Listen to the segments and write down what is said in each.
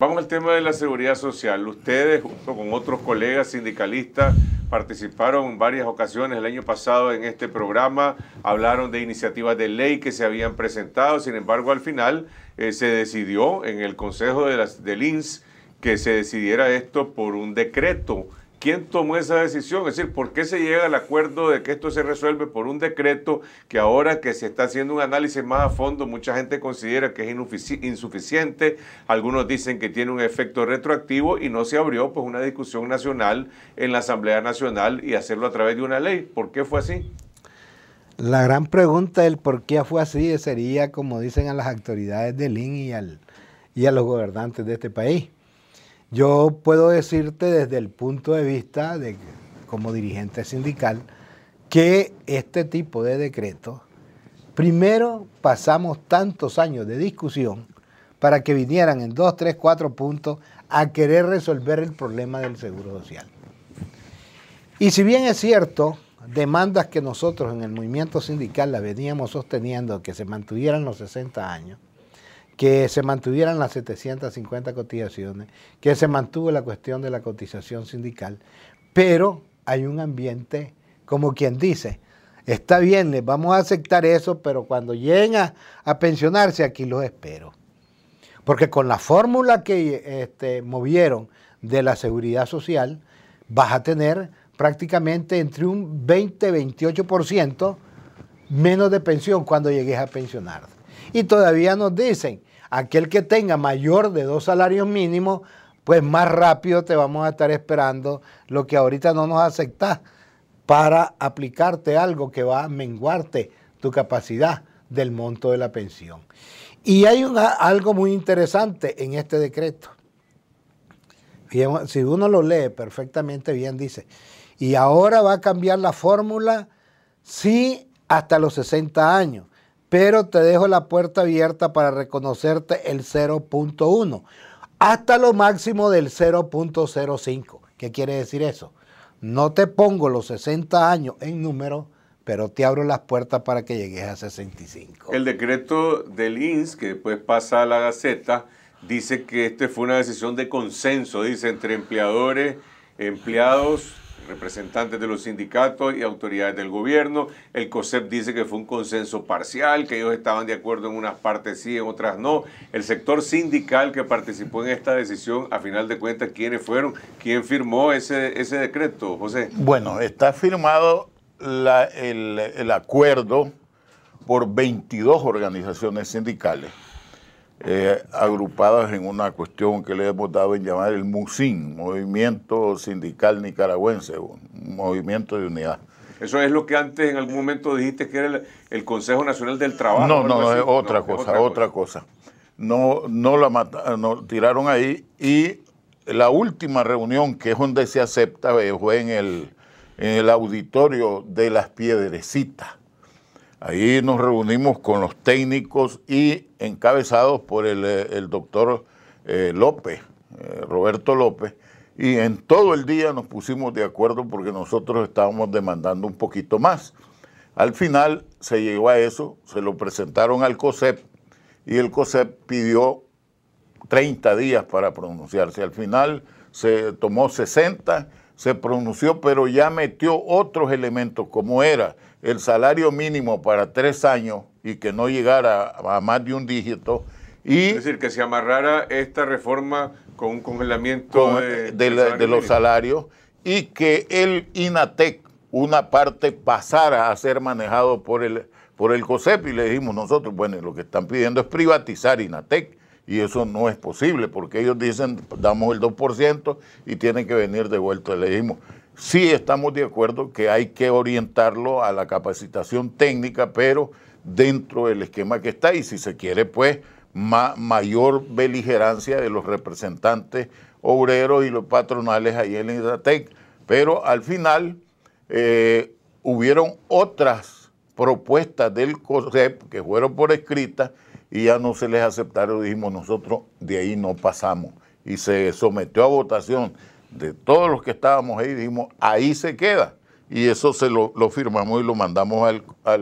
Vamos al tema de la seguridad social. Ustedes, junto con otros colegas sindicalistas, participaron en varias ocasiones el año pasado en este programa, hablaron de iniciativas de ley que se habían presentado, sin embargo, al final eh, se decidió en el Consejo de las, del INS que se decidiera esto por un decreto. ¿Quién tomó esa decisión? Es decir, ¿por qué se llega al acuerdo de que esto se resuelve por un decreto que ahora que se está haciendo un análisis más a fondo, mucha gente considera que es insuficiente, algunos dicen que tiene un efecto retroactivo y no se abrió pues una discusión nacional en la Asamblea Nacional y hacerlo a través de una ley? ¿Por qué fue así? La gran pregunta del por qué fue así sería, como dicen a las autoridades del IN y, al, y a los gobernantes de este país yo puedo decirte desde el punto de vista de como dirigente sindical que este tipo de decretos, primero pasamos tantos años de discusión para que vinieran en dos, tres, cuatro puntos a querer resolver el problema del seguro social. Y si bien es cierto, demandas que nosotros en el movimiento sindical las veníamos sosteniendo, que se mantuvieran los 60 años, que se mantuvieran las 750 cotizaciones, que se mantuvo la cuestión de la cotización sindical, pero hay un ambiente como quien dice, está bien, les vamos a aceptar eso, pero cuando lleguen a, pensionarse aquí los espero. Porque con la fórmula que este, movieron de la seguridad social, vas a tener prácticamente entre un 20-28% menos de pensión cuando llegues a pensionar. Y todavía nos dicen, aquel que tenga mayor de dos salarios mínimos, pues más rápido te vamos a estar esperando lo que ahorita no nos acepta para aplicarte algo que va a menguarte tu capacidad del monto de la pensión. Y hay algo muy interesante en este decreto. Si uno lo lee perfectamente bien, dice, y ahora va a cambiar la fórmula sí, hasta los 60 años pero te dejo la puerta abierta para reconocerte el 0.1 hasta lo máximo del 0.05. ¿Qué quiere decir eso? No te pongo los 60 años en número, pero te abro las puertas para que llegues a 65. El decreto del INS, que después pasa a la Gaceta, dice que esta fue una decisión de consenso, dice, entre empleadores, empleados, representantes de los sindicatos y autoridades del gobierno. El COSEP dice que fue un consenso parcial, que ellos estaban de acuerdo en unas partes sí, en otras no. El sector sindical que participó en esta decisión, a final de cuentas, ¿quiénes fueron? ¿Quién firmó ese, decreto, José? Bueno, está firmado el, el acuerdo por 22 organizaciones sindicales eh, agrupadas en una cuestión que le hemos dado en llamar el MUSIN, Movimiento Sindical Nicaragüense, movimiento de unidad. Eso es lo que antes en algún momento dijiste que era el, Consejo Nacional del Trabajo. No, no, es otra, cosa, otra cosa, No, no la mataron, tiraron ahí y la última reunión que es donde se acepta eh, fue en el auditorio de las Piedrecitas Ahí nos reunimos con los técnicos y encabezados por el, eh, doctor eh, López, eh, Roberto López, y en todo el día nos pusimos de acuerdo porque nosotros estábamos demandando un poquito más. Al final se llegó a eso, se lo presentaron al COSEP y el COSEP pidió 30 días para pronunciarse. Al final se tomó 60, se pronunció, pero ya metió otros elementos como era el salario mínimo para tres años y que no llegara a más de un dígito. Y, es decir, que se amarrara esta reforma con un congelamiento de, los salarios y que el INATEC, una parte, pasara a ser manejado por el, por el COSEP. Y le dijimos nosotros, bueno, lo que están pidiendo es privatizar INATEC. Y eso no es posible porque ellos dicen, damos el 2% y tiene que venir de Le dijimos, Sí estamos de acuerdo que hay que orientarlo a la capacitación técnica, pero dentro del esquema que está y si se quiere, pues, mayor beligerancia de los representantes obreros y los patronales ahí en el Pero al final eh, hubieron otras propuestas del COSEP que fueron por escrita y ya no se les aceptaron. Dijimos, nosotros de ahí no pasamos. Y se sometió a votación de todos los que estábamos ahí, dijimos, ahí se queda. Y eso se lo, firmamos y lo mandamos a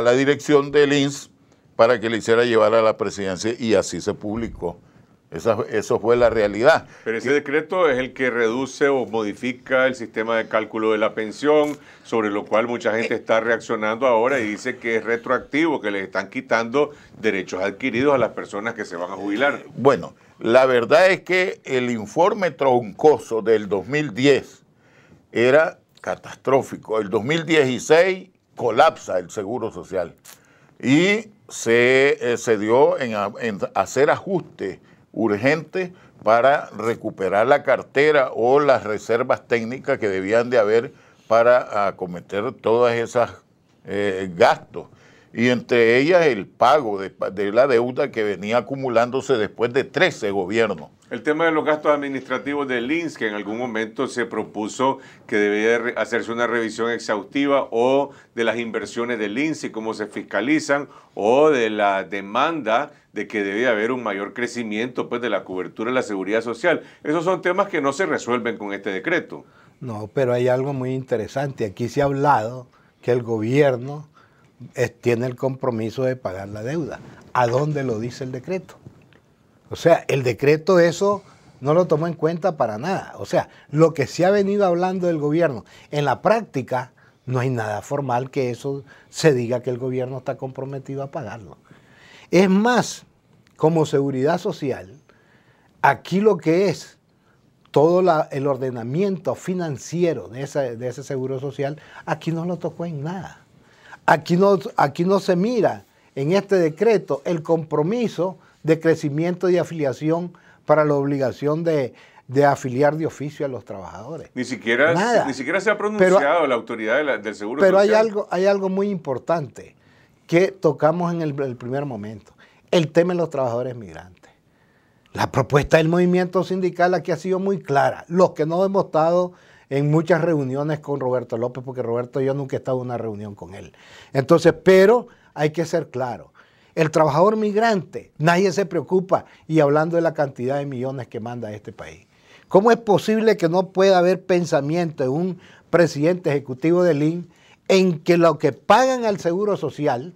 la dirección del INS para que le hiciera llevar a la presidencia y así se publicó eso fue la realidad. Pero ese decreto es el que reduce o modifica el sistema de cálculo de la pensión, sobre lo cual mucha gente está reaccionando ahora y dice que es retroactivo, que le están quitando derechos adquiridos a las personas que se van a jubilar. Bueno, la verdad es que el informe troncoso del 2010 era catastrófico. El 2016 colapsa el Seguro Social y se, eh, se dio en, en hacer ajustes urgente para recuperar la cartera o las reservas técnicas que debían de haber para acometer todos esos eh, gastos y entre ellas el pago de, la deuda que venía acumulándose después de 13 gobiernos. El tema de los gastos administrativos del INS, que en algún momento se propuso que debía hacerse una revisión exhaustiva o de las inversiones del INS y cómo se fiscalizan, o de la demanda de que debe haber un mayor crecimiento pues, de la cobertura de la seguridad social. Esos son temas que no se resuelven con este decreto. No, pero hay algo muy interesante. Aquí se ha hablado que el gobierno tiene el compromiso de pagar la deuda. ¿A dónde lo dice el decreto? O sea, el decreto eso no lo tomó en cuenta para nada. O sea, lo que se ha venido hablando del gobierno, en la práctica no hay nada formal que eso se diga que el gobierno está comprometido a pagarlo. Es más, como seguridad social, aquí lo que es todo el ordenamiento financiero de ese seguro social, aquí no lo tocó en nada. Aquí no, aquí no se mira en este decreto el compromiso de crecimiento de afiliación para la obligación de, de afiliar de oficio a los trabajadores. Ni siquiera, Ni siquiera se ha pronunciado la autoridad del Seguro Social. Pero hay algo, hay algo muy importante que tocamos en el, el, primer momento, el tema de los trabajadores migrantes. La propuesta del movimiento sindical aquí ha sido muy clara. Los que no hemos estado en muchas reuniones con Roberto López, porque Roberto yo nunca he estado en una reunión con él. Entonces, pero hay que ser claro. El trabajador migrante, nadie se preocupa y hablando de la cantidad de millones que manda este país. ¿Cómo es posible que no pueda haber pensamiento en un presidente ejecutivo del IN en que lo que pagan al Seguro Social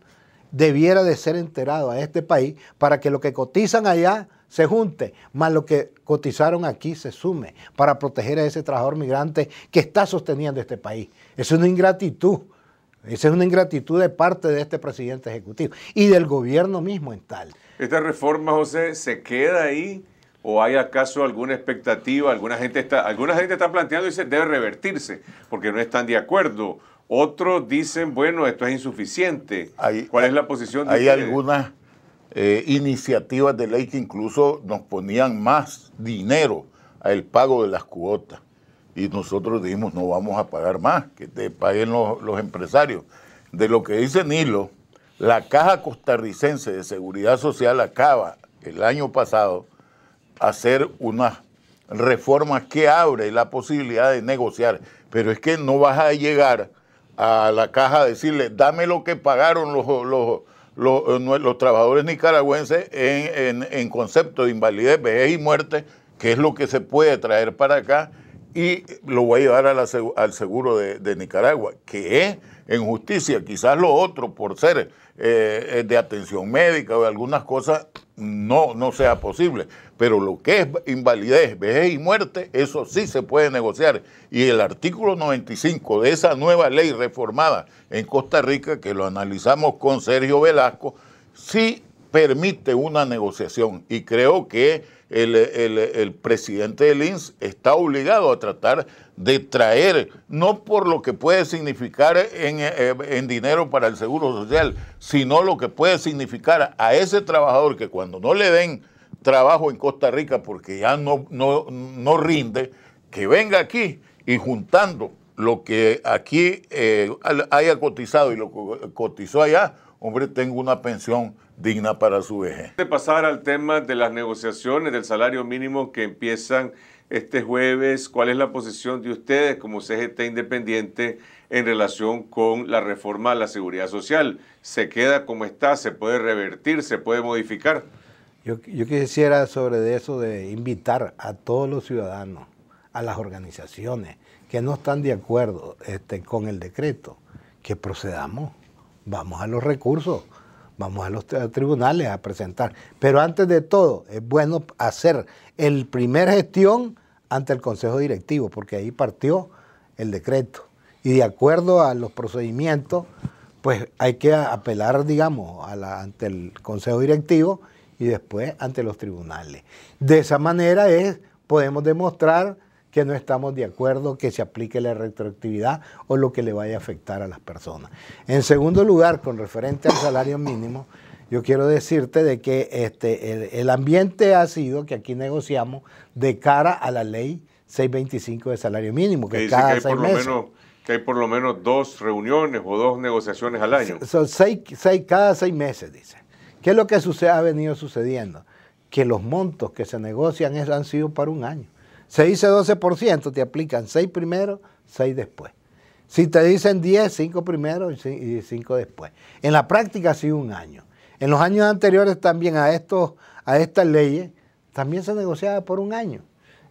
debiera de ser enterado a este país para que lo que cotizan allá se junte, más lo que cotizaron aquí se sume para proteger a ese trabajador migrante que está sosteniendo este país. Es una ingratitud. Esa es una ingratitud de parte de este presidente ejecutivo y del gobierno mismo en tal. ¿Esta reforma, José, se queda ahí o hay acaso alguna expectativa? Alguna gente está, gente está planteando y dice debe revertirse porque no están de acuerdo. Otros dicen, bueno, esto es insuficiente. ¿Cuál es la posición de Hay algunas eh, iniciativas de ley que incluso nos ponían más dinero al pago de las cuotas. Y nosotros dijimos, no vamos a pagar más, que te paguen los, empresarios. De lo que dice Nilo, la Caja Costarricense de Seguridad Social acaba el año pasado hacer unas reformas que abre la posibilidad de negociar. Pero es que no vas a llegar a la caja a decirle, dame lo que pagaron los, los, eh, los, trabajadores nicaragüenses en, concepto de invalidez, vejez y muerte, que es lo que se puede traer para acá y lo voy a llevar al seguro de, de, Nicaragua, que es en justicia. Quizás lo otro, por ser eh, eh, de atención médica o de algunas cosas, no, no sea posible. Pero lo que es invalidez, vejez y muerte, eso sí se puede negociar. Y el artículo 95 de esa nueva ley reformada en Costa Rica, que lo analizamos con Sergio Velasco, sí permite una negociación. Y creo que el, presidente del INS está obligado a tratar de traer, no por lo que puede significar eh, en, dinero para el seguro social, sino lo que puede significar a ese trabajador que cuando no le den trabajo en Costa Rica porque ya no, rinde, que venga aquí y juntando lo que aquí eh, haya cotizado y lo que cotizó allá, hombre tengo una pensión digna para su vejez. De pasar al tema de las negociaciones del salario mínimo que empiezan este jueves, ¿cuál es la posición de ustedes como CGT independiente en relación con la reforma a la seguridad social? ¿Se queda como está? ¿Se puede revertir? ¿Se puede modificar? Yo, quisiera sobre eso de invitar a todos los ciudadanos, a las organizaciones que no están de acuerdo este, con el decreto, que procedamos vamos a los recursos, vamos a los tribunales a presentar. Pero antes de todo, es bueno hacer el primer gestión ante el Consejo Directivo, porque ahí partió el decreto. Y de acuerdo a los procedimientos, pues hay que apelar, digamos, ante el Consejo Directivo y después ante los tribunales. De esa manera es, podemos demostrar que no estamos de acuerdo que se aplique la retroactividad o lo que le vaya a afectar a las personas. En segundo lugar, con referente al salario mínimo, yo quiero decirte de que este, el, ambiente ha sido que aquí negociamos de cara a la ley 625 de salario mínimo, que, cada hay seis por lo Menos, que hay por lo menos dos reuniones o dos negociaciones al año. Son seis, cada seis meses, dice. ¿Qué es lo que sucede, ha venido sucediendo? Que los montos que se negocian han sido para un año. Se dice 12%, te aplican 6 primero, 6 después. Si te dicen 10, 5 primero y 5 después. En la práctica sí un año. En los años anteriores también a, estos, a estas leyes, también se negociaba por un año.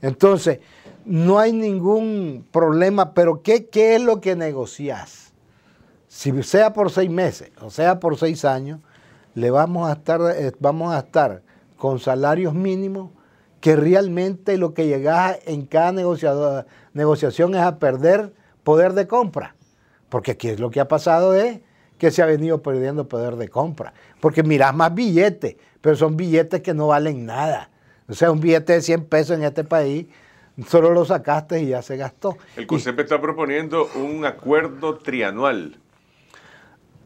Entonces, no hay ningún problema, pero ¿qué, qué es lo que negocias? Si sea por seis meses o sea por seis años, le vamos a estar, eh, vamos a estar con salarios mínimos que realmente lo que llegas en cada negociación es a perder poder de compra. Porque aquí es lo que ha pasado es que se ha venido perdiendo poder de compra. Porque mirás más billetes, pero son billetes que no valen nada. O sea, un billete de 100 pesos en este país, solo lo sacaste y ya se gastó. El CUSEP está proponiendo un acuerdo trianual.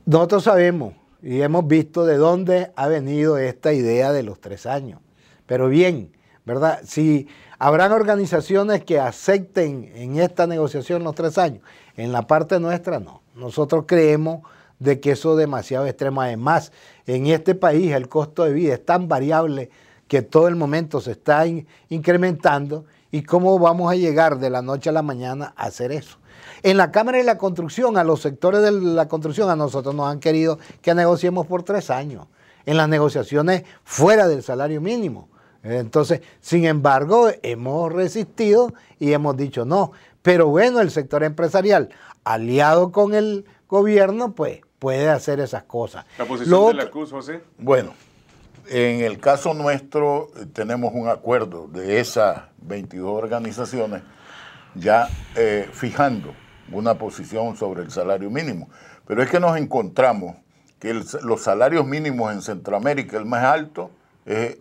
Nosotros sabemos y hemos visto de dónde ha venido esta idea de los tres años. Pero bien, ¿verdad? Si habrán organizaciones que acepten en esta negociación los tres años, en la parte nuestra no. Nosotros creemos de que eso es demasiado extremo. Además, en este país el costo de vida es tan variable que todo el momento se está incrementando y cómo vamos a llegar de la noche a la mañana a hacer eso. En la Cámara de la Construcción, a los sectores de la construcción, a nosotros nos han querido que negociemos por tres años, en las negociaciones fuera del salario mínimo. Entonces, sin embargo, hemos resistido y hemos dicho no. Pero bueno, el sector empresarial, aliado con el gobierno, pues puede hacer esas cosas. ¿La posición de la Cruz José? Bueno, en el caso nuestro eh, tenemos un acuerdo de esas 22 organizaciones ya eh, fijando una posición sobre el salario mínimo. Pero es que nos encontramos que los salarios mínimos en Centroamérica, el más alto es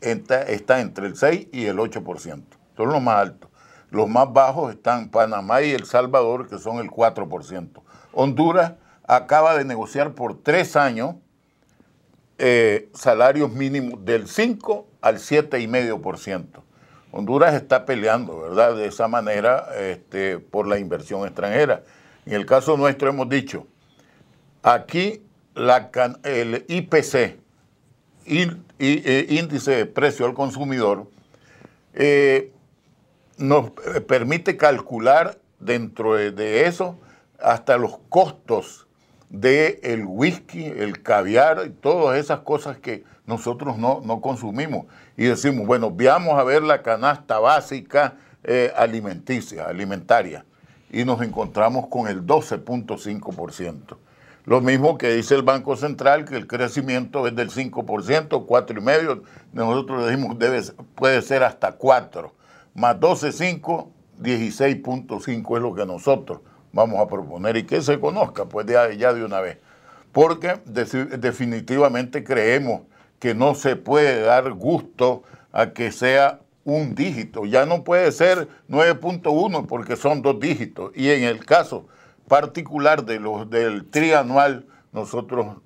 está, entre el 6 y el 8%. Son los más altos. Los más bajos están Panamá y El Salvador, que son el 4%. Honduras acaba de negociar por tres años eh, salarios mínimos del 5 al 7,5%. Honduras está peleando, ¿verdad? De esa manera este, por la inversión extranjera. En el caso nuestro hemos dicho, aquí el IPC, e, índice de precio al consumidor, eh, nos eh, permite calcular dentro de eso hasta los costos del whisky, el caviar y todas esas cosas que nosotros no, consumimos. Y decimos, bueno, veamos a ver la canasta básica eh, alimenticia, alimentaria. Y nos encontramos con el 12.5%. Lo mismo que dice el Banco Central, que el crecimiento es del 5%, 4,5%. Nosotros decimos debe, puede ser hasta 4. Más 12,5, 16,5 es lo que nosotros vamos a proponer y que se conozca, pues ya, ya de una vez. Porque definitivamente creemos que no se puede dar gusto a que sea un dígito. Ya no puede ser 9.1 porque son dos dígitos. Y en el caso particular de los del trianual, nosotros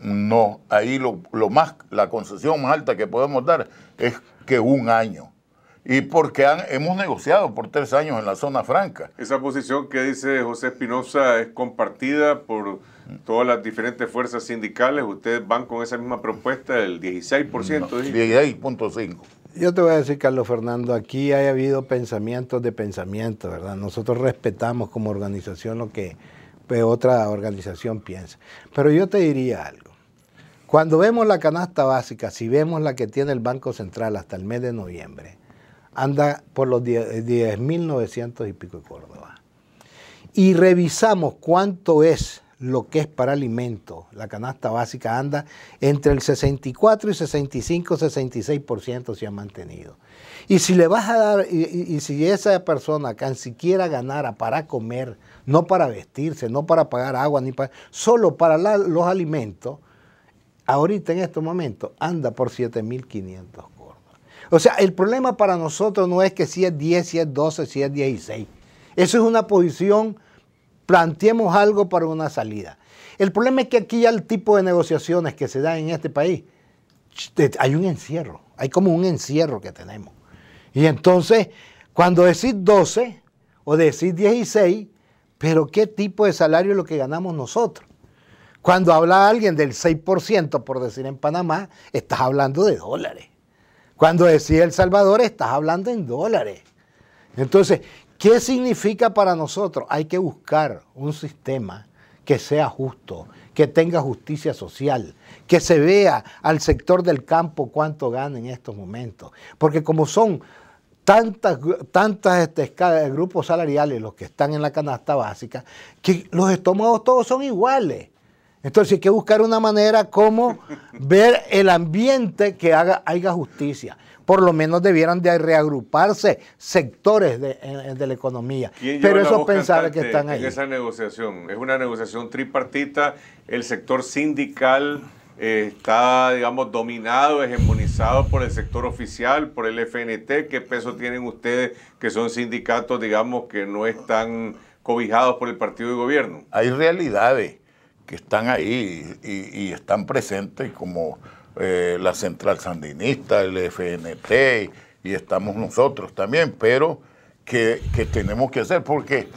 no, ahí lo, lo, más, la concesión más alta que podemos dar es que un año. Y porque han, hemos negociado por tres años en la zona franca. Esa posición que dice José Espinosa es compartida por todas las diferentes fuerzas sindicales. Ustedes van con esa misma propuesta del 16%. 16.5% yo te voy a decir, Carlos Fernando, aquí ha habido pensamientos de pensamiento, ¿verdad? Nosotros respetamos como organización lo que eh, otra organización piensa. Pero yo te diría algo. Cuando vemos la canasta básica, si vemos la que tiene el Banco Central hasta el mes de noviembre, anda por los 10.900 eh, y pico de Córdoba. Y revisamos cuánto es lo que es para alimento. La canasta básica anda entre el 64 y 65, 66% se ha mantenido. Y si le vas a dar, y, si esa persona can siquiera ganara para comer, no para vestirse, no para pagar agua, ni solo para los alimentos, ahorita en estos momentos anda por 7.500 gordos. O sea, el problema para nosotros no es que si es 10, si es 12, si es 16. Eso es una posición planteemos algo para una salida. El problema es que aquí ya el tipo de negociaciones que se dan en este país, hay un encierro, hay como un encierro que tenemos. Y entonces, cuando decís 12 o decís 16, pero ¿qué tipo de salario es lo que ganamos nosotros? Cuando habla alguien del 6%, por decir en Panamá, estás hablando de dólares. Cuando decís El Salvador, estás hablando en dólares. Entonces, ¿qué significa para nosotros? Hay que buscar un sistema que sea justo, que tenga justicia social, que se vea al sector del campo cuánto gana en estos momentos. Porque como son tantas, tantas este, grupos salariales los que están en la canasta básica, que los estómagos todos son iguales. Entonces hay que buscar una manera como ver el ambiente que haga, haya justicia. Por lo menos debieran de reagruparse sectores de, la economía. Pero eso pensar que están ahí. En esa negociación, es una negociación tripartita, el sector sindical eh, está, digamos, dominado, hegemonizado por el sector oficial, por el FNT. ¿Qué peso tienen ustedes que son sindicatos, digamos, que no están cobijados por el partido de gobierno? Hay realidades que están ahí y, están presentes como eh, la Central Sandinista, el FNT y estamos nosotros también, pero que, tenemos que hacer porque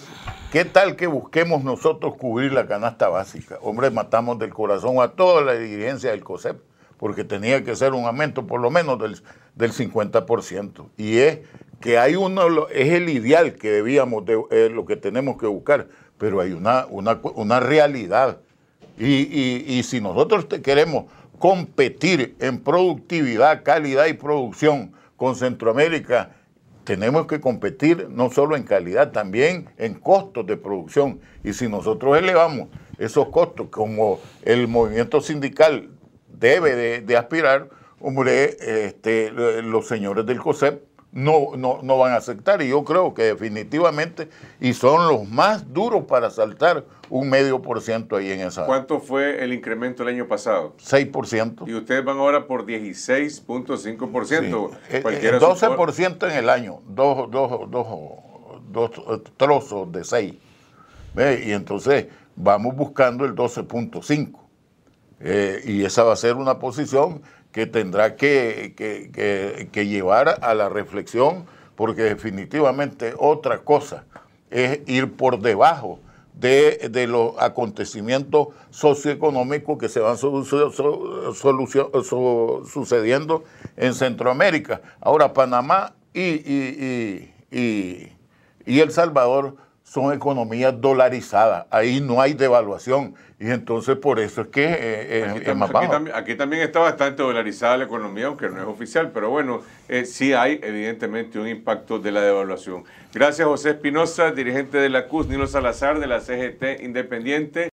¿Qué tal que busquemos nosotros cubrir la canasta básica? Hombre, matamos del corazón a toda la dirigencia del COSEP, porque tenía que ser un aumento por lo menos del, del 50%. Y es que hay uno, es el ideal que debíamos, de, eh, lo que tenemos que buscar, pero hay una, una, una realidad y, si nosotros queremos competir en productividad, calidad y producción con Centroamérica, tenemos que competir no solo en calidad, también en costos de producción. Y si nosotros elevamos esos costos, como el movimiento sindical debe de, aspirar, hombre, este, los señores del COSEP no, no, no van a aceptar. Y yo creo que definitivamente, y son los más duros para saltar un medio por ciento ahí en esa. ¿Cuánto fue el incremento el año pasado? 6%. Y ustedes van ahora por 16.5%. Sí. Eh, eh, Cualquiera 12% en el año, dos, dos, dos, dos eh, trozos de 6. Y entonces vamos buscando el 12.5. y esa va a ser una posición que tendrá que, llevar a la reflexión, porque definitivamente otra cosa es ir por debajo de, los acontecimientos socioeconómicos que se van sucediendo en Centroamérica. Ahora, Panamá y El Salvador son economías dolarizadas. Ahí no hay devaluación. Y entonces por eso es que eh, eh, más bajo. Aquí también, está bastante dolarizada la economía, aunque no es oficial. Pero bueno, eh, sí hay evidentemente un impacto de la devaluación. Gracias José Espinosa, dirigente de la CUS, Nilo Salazar de la CGT Independiente.